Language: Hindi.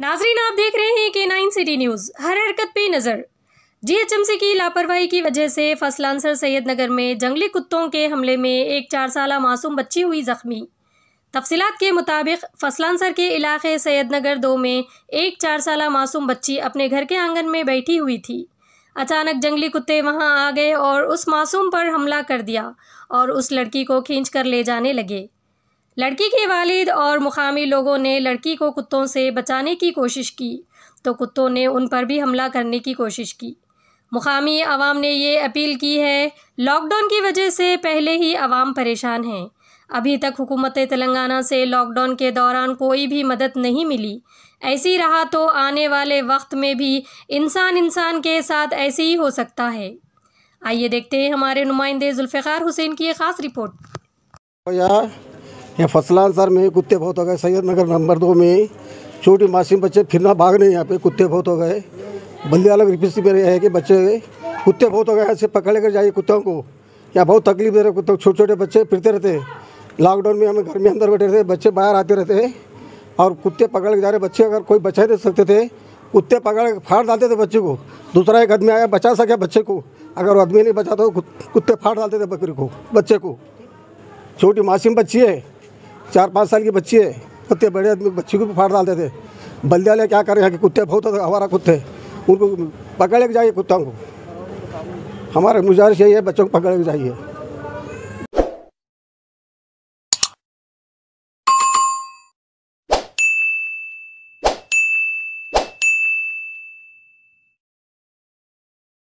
नाजरीन आप देख रहे हैं के नाइन सिटी न्यूज हर हरकत पे नजर जीएचएमसी की लापरवाही की वजह से फसलानसर सैयद नगर में जंगली कुत्तों के हमले में एक चार साल मासूम बच्ची हुई जख्मी तफसीत के मुताबिक फसलानसर के इलाके सैयद नगर दो में एक चार साल मासूम बच्ची अपने घर के आंगन में बैठी हुई थी अचानक जंगली कुत्ते वहां आ गए और उस मासूम पर हमला कर दिया और उस लड़की को खींच कर ले जाने लगे लड़की के वालिद और मुकामी लोगों ने लड़की को कुत्तों से बचाने की कोशिश की तो कुत्तों ने उन पर भी हमला करने की कोशिश की मुकामी आवाम ने यह अपील की है लॉकडाउन की वजह से पहले ही आवाम परेशान हैं अभी तक हुकूमत तेलंगाना से लॉकडाउन के दौरान कोई भी मदद नहीं मिली ऐसी रहा तो आने वाले वक्त में भी इंसान इंसान के साथ ऐसे ही हो सकता है आइए देखते हैं हमारे नुमाइंदे जुल्फ़ार हुसैन की एक ख़ास रिपोर्ट यहाँ सर में कुत्ते बहुत हो गए सैयद नगर नंबर दो में छोटी मासी बच्चे फिरना भाग नहीं यहाँ पे कुत्ते बहुत हो गए बल्दिया अलग रिपीसी में है कि बच्चे कुत्ते बहुत हो गए ऐसे पकड़ कर जाइए कुत्तों को यहाँ बहुत तकलीफ दे रहे कुत्ते छोटे छोटे बच्चे फिरते रहते लॉकडाउन में हमें घर में अंदर बैठे रहते बच्चे बाहर आते रहते और कुत्ते पकड़ के जा रहे बच्चे अगर कोई बचा दे सकते थे कुत्ते पकड़ फाड़ डालते थे बच्चे को दूसरा एक आदमी आया बचा सके बच्चे को अगर आदमी नहीं बचा तो कुत्ते फाड़ डालते थे बकरी को बच्चे को छोटी मासीम बच्ची है चार पाँच साल की बच्ची है कुत्ते बड़े आदमी बच्ची को भी फाड़ डालते थे बल्दिया ले क्या करें कि कुत्ते बहुत हमारा कुत्ते उनको पकड़ के जाइए कुत्ता को हमारा गुजारिश यही है बच्चों को पकड़ के जाइए